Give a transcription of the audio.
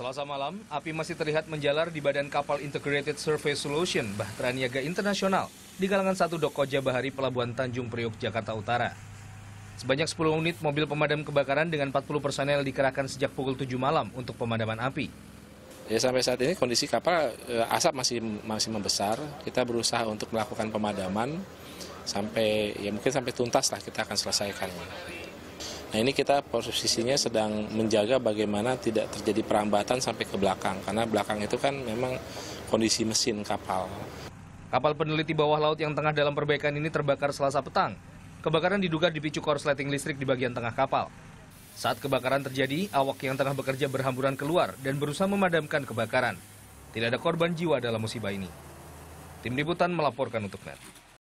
Selasa malam, api masih terlihat menjalar di badan kapal Integrated Survey Solution Bahtera Niaga Internasional di kalangan satu Dok Koja Bahari Pelabuhan Tanjung Priok, Jakarta Utara. Sebanyak 10 unit mobil pemadam kebakaran dengan 40 personel dikerahkan sejak pukul 7 malam untuk pemadaman api. Ya sampai saat ini kondisi kapal eh, asap masih masih membesar. Kita berusaha untuk melakukan pemadaman sampai ya mungkin sampai tuntas lah kita akan selesaikan. Nah ini kita posisinya sedang menjaga bagaimana tidak terjadi perambatan sampai ke belakang, karena belakang itu kan memang kondisi mesin kapal. Kapal peneliti bawah laut yang tengah dalam perbaikan ini terbakar selasa petang. Kebakaran diduga dipicu korsleting listrik di bagian tengah kapal. Saat kebakaran terjadi, awak yang tengah bekerja berhamburan keluar dan berusaha memadamkan kebakaran. Tidak ada korban jiwa dalam musibah ini. Tim Liputan melaporkan untuk NET.